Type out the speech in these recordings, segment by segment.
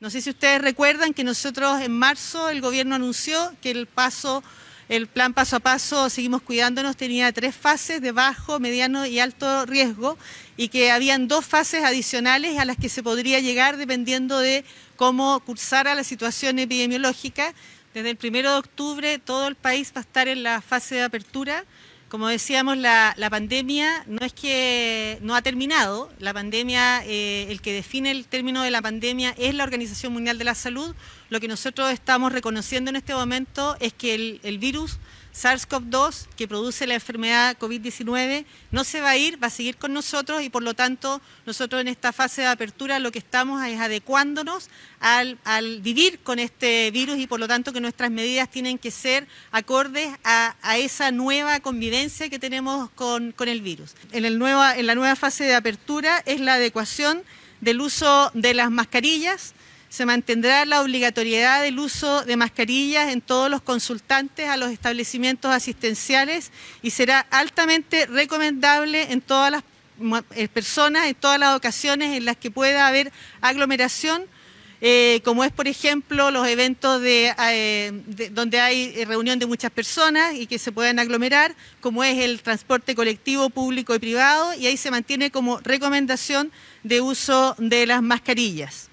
No sé si ustedes recuerdan que nosotros en marzo el gobierno anunció que el el plan paso a paso, seguimos cuidándonos, tenía tres fases de bajo, mediano y alto riesgo y que habían dos fases adicionales a las que se podría llegar dependiendo de cómo cursara la situación epidemiológica. Desde el primero de octubre todo el país va a estar en la fase de apertura. Como decíamos, la, pandemia no es que no ha terminado. La pandemia, eh, el que define el término de la pandemia es la Organización Mundial de la Salud, lo que nosotros estamos reconociendo en este momento es que el, virus SARS-CoV-2 que produce la enfermedad COVID-19 no se va a ir, va a seguir con nosotros y por lo tanto nosotros en esta fase de apertura lo que estamos es adecuándonos al, vivir con este virus y por lo tanto que nuestras medidas tienen que ser acordes a, esa nueva convivencia que tenemos con, el virus. En, el nueva, en la nueva fase de apertura es la adecuación del uso de las mascarillas, se mantendrá la obligatoriedad del uso de mascarillas en todos los consultantes a los establecimientos asistenciales y será altamente recomendable en todas las eh, personas, en todas las ocasiones en las que pueda haber aglomeración, eh, como es por ejemplo los eventos eh, donde hay reunión de muchas personas y que se puedan aglomerar, como es el transporte colectivo público y privado, y ahí se mantiene como recomendación de uso de las mascarillas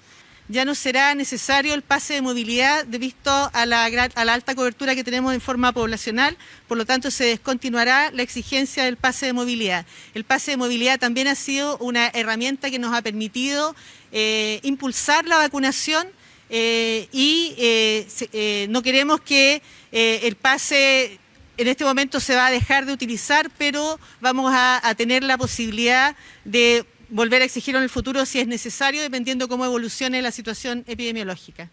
ya no será necesario el pase de movilidad visto a la, alta cobertura que tenemos en forma poblacional, por lo tanto se descontinuará la exigencia del pase de movilidad. El pase de movilidad también ha sido una herramienta que nos ha permitido eh, impulsar la vacunación eh, y eh, no queremos que el pase en este momento se va a dejar de utilizar, pero vamos a tener la posibilidad de volver a exigir en el futuro si es necesario, dependiendo cómo evolucione la situación epidemiológica.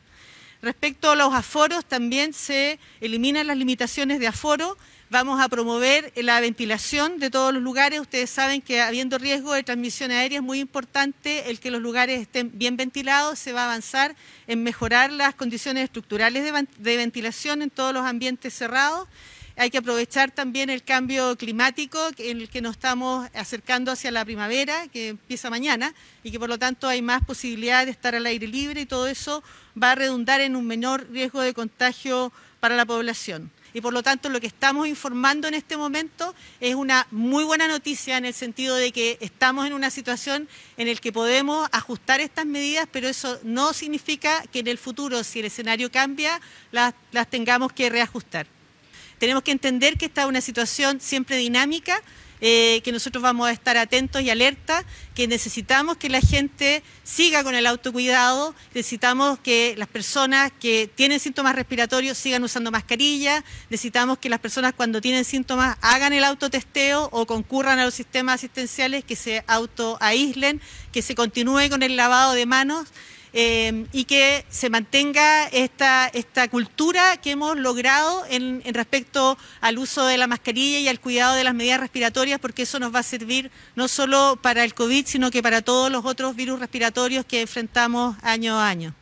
Respecto a los aforos, también se eliminan las limitaciones de aforo. Vamos a promover la ventilación de todos los lugares. Ustedes saben que habiendo riesgo de transmisión aérea es muy importante el que los lugares estén bien ventilados. Se va a avanzar en mejorar las condiciones estructurales de ventilación en todos los ambientes cerrados. Hay que aprovechar también el cambio climático en el que nos estamos acercando hacia la primavera, que empieza mañana, y que por lo tanto hay más posibilidad de estar al aire libre y todo eso va a redundar en un menor riesgo de contagio para la población y por lo tanto lo que estamos informando en este momento es una muy buena noticia en el sentido de que estamos en una situación en la que podemos ajustar estas medidas, pero eso no significa que en el futuro, si el escenario cambia, las, las tengamos que reajustar. Tenemos que entender que esta es una situación siempre dinámica, eh, que nosotros vamos a estar atentos y alerta, que necesitamos que la gente siga con el autocuidado, necesitamos que las personas que tienen síntomas respiratorios sigan usando mascarilla, necesitamos que las personas cuando tienen síntomas hagan el autotesteo o concurran a los sistemas asistenciales, que se autoaíslen, que se continúe con el lavado de manos. Em, y que se mantenga esta, cultura que hemos logrado en, en, respecto al uso de la mascarilla y al cuidado de las medidas respiratorias, porque eso nos va a servir no solo para el COVID, sino que para todos los otros virus respiratorios que enfrentamos año a año.